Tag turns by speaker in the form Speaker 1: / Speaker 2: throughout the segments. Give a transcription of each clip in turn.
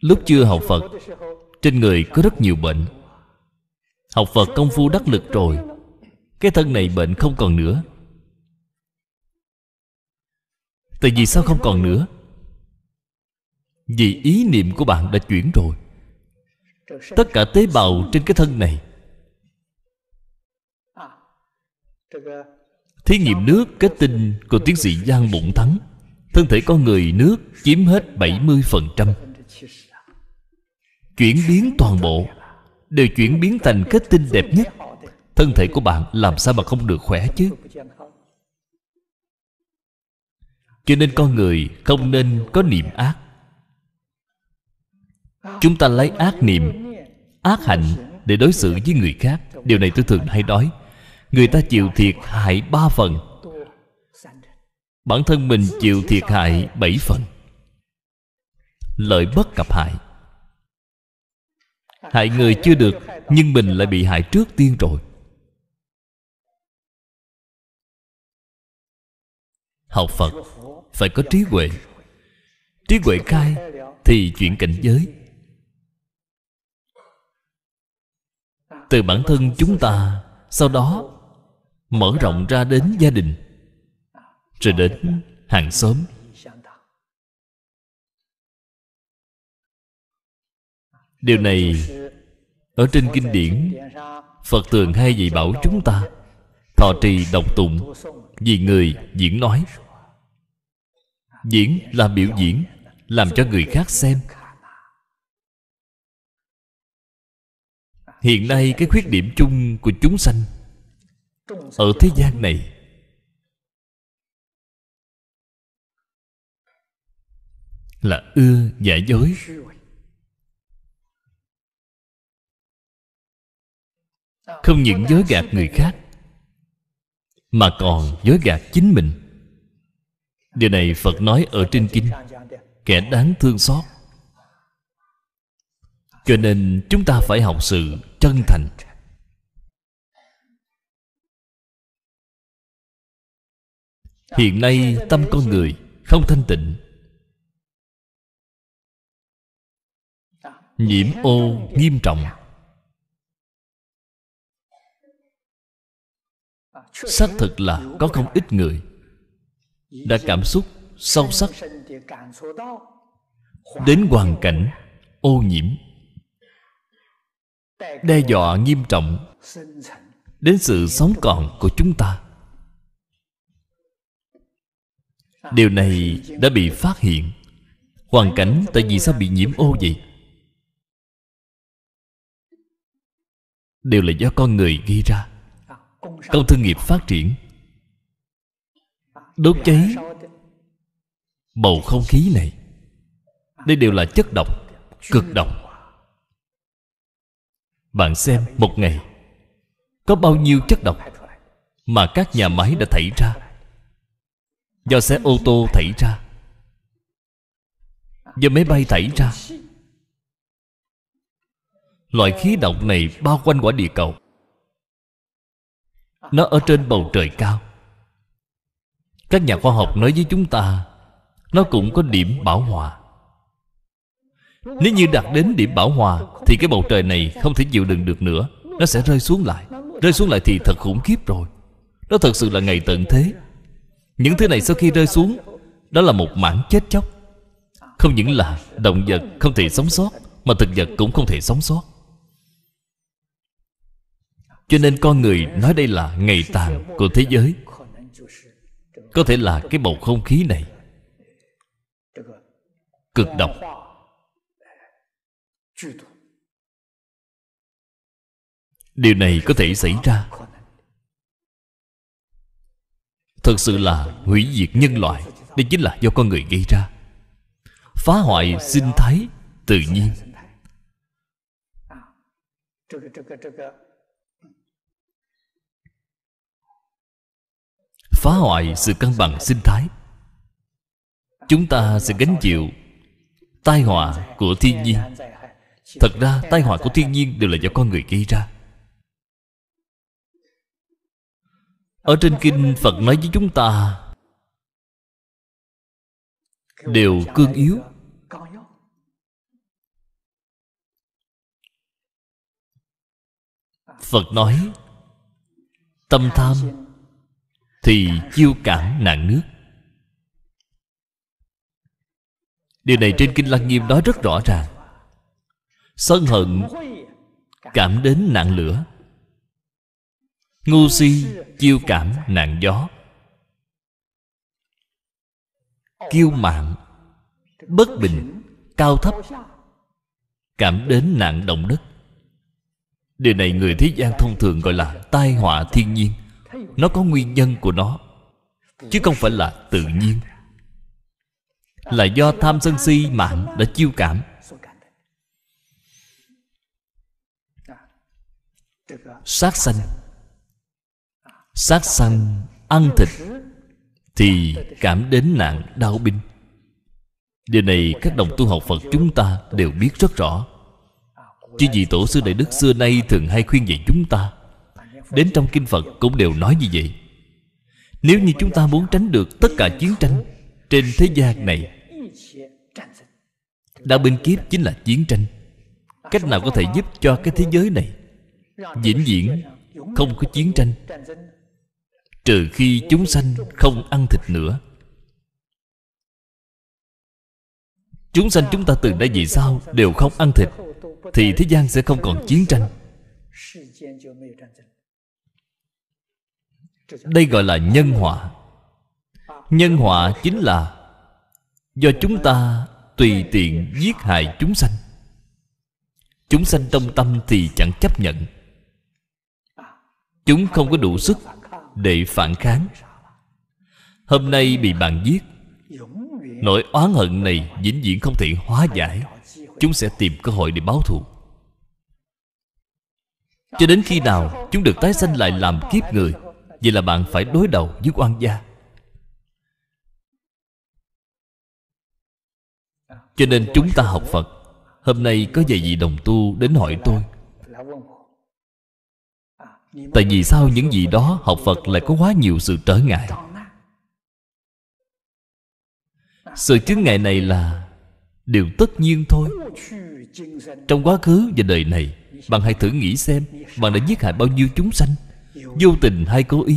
Speaker 1: Lúc chưa học Phật Trên người có rất nhiều bệnh Học Phật công phu đắc lực rồi Cái thân này bệnh không còn nữa Tại vì sao không còn nữa Vì ý niệm của bạn đã chuyển rồi
Speaker 2: Tất cả tế bào trên
Speaker 1: cái thân này Thí nghiệm nước kết tinh của tiến sĩ Giang Bụng Thắng Thân thể con người nước chiếm hết 70% chuyển biến toàn bộ đều chuyển biến thành kết tinh đẹp nhất thân thể của bạn làm sao mà không được khỏe chứ cho nên con người không nên có niệm ác chúng ta lấy ác niệm ác hạnh để đối xử với người khác điều này tôi thường hay nói người ta chịu thiệt hại ba phần bản thân mình chịu thiệt hại bảy phần lợi bất cập hại Hại người chưa
Speaker 2: được Nhưng mình lại bị hại trước tiên rồi Học Phật Phải có trí huệ Trí huệ khai
Speaker 1: Thì chuyện cảnh giới Từ bản thân chúng ta Sau đó Mở rộng ra đến gia đình Rồi đến hàng xóm điều này ở trên kinh điển phật thường hay dạy bảo chúng ta thọ trì độc tụng vì người diễn nói diễn là biểu diễn làm cho người khác xem hiện nay cái khuyết điểm chung của chúng sanh ở thế gian này
Speaker 2: là ưa giả dối
Speaker 1: không những dối gạt người khác mà còn dối gạt chính mình điều này phật nói ở trên kinh kẻ đáng thương xót cho nên chúng ta phải học
Speaker 2: sự chân thành hiện nay tâm con người không thanh tịnh nhiễm ô nghiêm trọng xác thực là có không
Speaker 1: ít người đã cảm xúc sâu sắc đến hoàn cảnh ô nhiễm đe dọa nghiêm trọng đến sự sống còn của chúng ta điều này đã bị phát hiện hoàn cảnh tại vì sao bị nhiễm ô vậy đều là do con người gây ra công thương nghiệp phát triển đốt cháy bầu không khí này đây đều là chất độc cực độc bạn xem một ngày có bao nhiêu chất độc mà các nhà máy đã thảy ra do xe ô tô thảy ra do máy bay thảy ra loại khí độc này bao quanh quả địa cầu nó ở trên bầu trời cao các nhà khoa học nói với chúng ta nó cũng có điểm bảo hòa nếu như đạt đến điểm bảo hòa thì cái bầu trời này không thể chịu đựng được nữa nó sẽ rơi xuống lại rơi xuống lại thì thật khủng khiếp rồi Nó thật sự là ngày tận thế những thứ này sau khi rơi xuống đó là một mảng chết chóc không những là động vật không thể sống sót mà thực vật cũng không thể sống sót cho nên con người nói đây là ngày tàn của thế giới Có thể là cái bầu không khí này Cực độc Điều này có thể xảy ra Thật sự là hủy diệt nhân loại Đây chính là do con người gây ra Phá hoại sinh thái tự nhiên phá hoại sự cân bằng sinh thái chúng ta sẽ gánh chịu tai họa của thiên nhiên thật ra tai họa của thiên nhiên đều là do con người gây ra ở trên kinh
Speaker 2: phật nói với chúng ta đều cương yếu
Speaker 1: phật nói tâm tham thì chiêu cảm nạn nước điều này trên kinh lăng nghiêm nói rất rõ ràng sân hận cảm đến nạn lửa ngu si chiêu cảm nạn gió kiêu mạn bất bình cao thấp cảm đến nạn động đất điều này người thế gian thông thường gọi là tai họa thiên nhiên nó có nguyên nhân của nó chứ không phải là tự nhiên là do tham sân si mạng đã chiêu cảm sát sanh sát sanh ăn thịt thì cảm đến nạn đau binh điều này các đồng tu học phật chúng ta đều biết rất rõ chứ vì tổ sư đại đức xưa nay thường hay khuyên dạy chúng ta Đến trong kinh Phật cũng đều nói như vậy Nếu như chúng ta muốn tránh được tất cả chiến tranh Trên thế gian này Đạo binh kiếp chính là chiến tranh Cách nào có thể giúp cho cái thế giới này
Speaker 2: vĩnh viễn
Speaker 1: không có chiến tranh Trừ khi chúng sanh không ăn thịt nữa Chúng sanh chúng ta từ nay vì sao đều không ăn thịt Thì thế gian sẽ không còn chiến tranh đây gọi là nhân họa nhân họa chính là do chúng ta tùy tiện giết hại chúng sanh chúng sanh trong tâm thì chẳng chấp nhận chúng không có đủ sức để phản kháng hôm nay bị bạn giết nỗi oán hận này dĩ nhiên không thể hóa giải chúng sẽ tìm cơ hội để báo thù cho đến khi nào chúng được tái sanh lại làm kiếp người Vậy là bạn phải đối đầu với quan gia Cho nên chúng ta học Phật Hôm nay có vài vị đồng tu đến hỏi tôi Tại vì sao những gì đó học Phật lại có quá nhiều sự trở ngại Sự chướng ngại này là Điều tất nhiên thôi Trong quá khứ và đời này Bạn hãy thử nghĩ xem Bạn đã giết hại bao nhiêu chúng sanh vô tình hay cố ý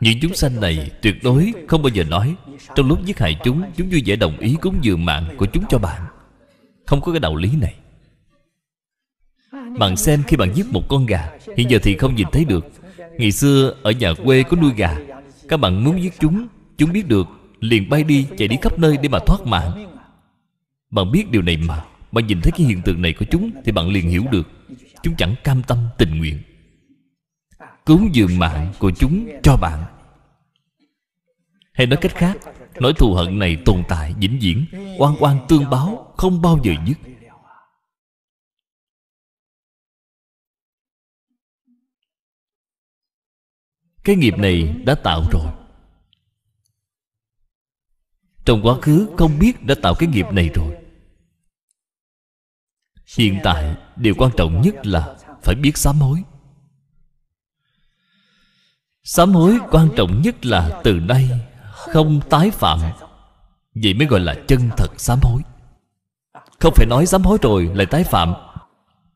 Speaker 1: những chúng sanh này tuyệt đối không bao giờ nói Trong lúc giết hại chúng Chúng vui vẻ đồng ý cúng dường mạng của chúng cho bạn Không có cái đạo lý này Bạn xem khi bạn giết một con gà Hiện giờ thì không nhìn thấy được Ngày xưa ở nhà quê có nuôi gà Các bạn muốn giết chúng Chúng biết được Liền bay đi chạy đi khắp nơi để mà thoát mạng Bạn biết điều này mà Bạn nhìn thấy cái hiện tượng này của chúng Thì bạn liền hiểu được Chúng chẳng cam tâm tình nguyện cúng dường mạng của chúng cho bạn Hay nói cách khác nỗi thù hận này tồn tại vĩnh viễn Oan oan tương báo Không bao giờ dứt Cái nghiệp này đã tạo rồi Trong quá khứ không biết đã tạo cái nghiệp này rồi Hiện tại điều quan trọng nhất là Phải biết sám hối Sám hối quan trọng nhất là từ nay Không tái phạm Vậy mới gọi là chân thật sám hối Không phải nói sám hối rồi lại tái phạm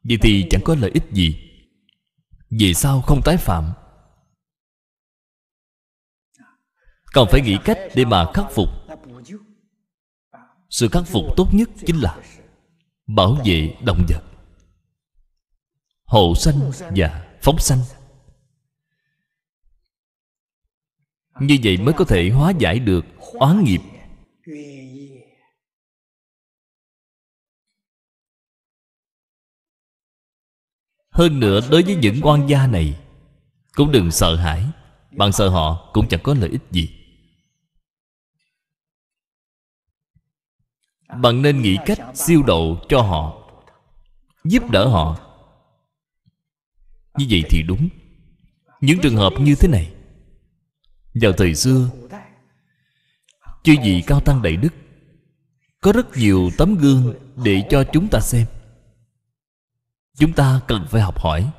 Speaker 1: Vậy thì chẳng có lợi ích gì Vì sao không tái phạm Còn phải nghĩ cách để mà khắc phục Sự khắc phục tốt nhất chính là bảo vệ động vật hộ sanh và phóng sanh như vậy mới có thể hóa giải được oán nghiệp hơn nữa đối với những quan gia này cũng đừng sợ hãi bạn sợ họ cũng chẳng có lợi ích gì bạn nên nghĩ cách siêu độ cho họ giúp đỡ họ như vậy thì đúng những trường hợp như thế này vào thời xưa chư vị cao tăng đại đức có rất nhiều tấm gương để cho chúng ta xem chúng ta cần phải học hỏi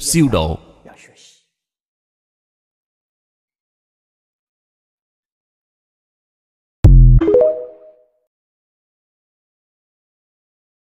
Speaker 2: siêu độ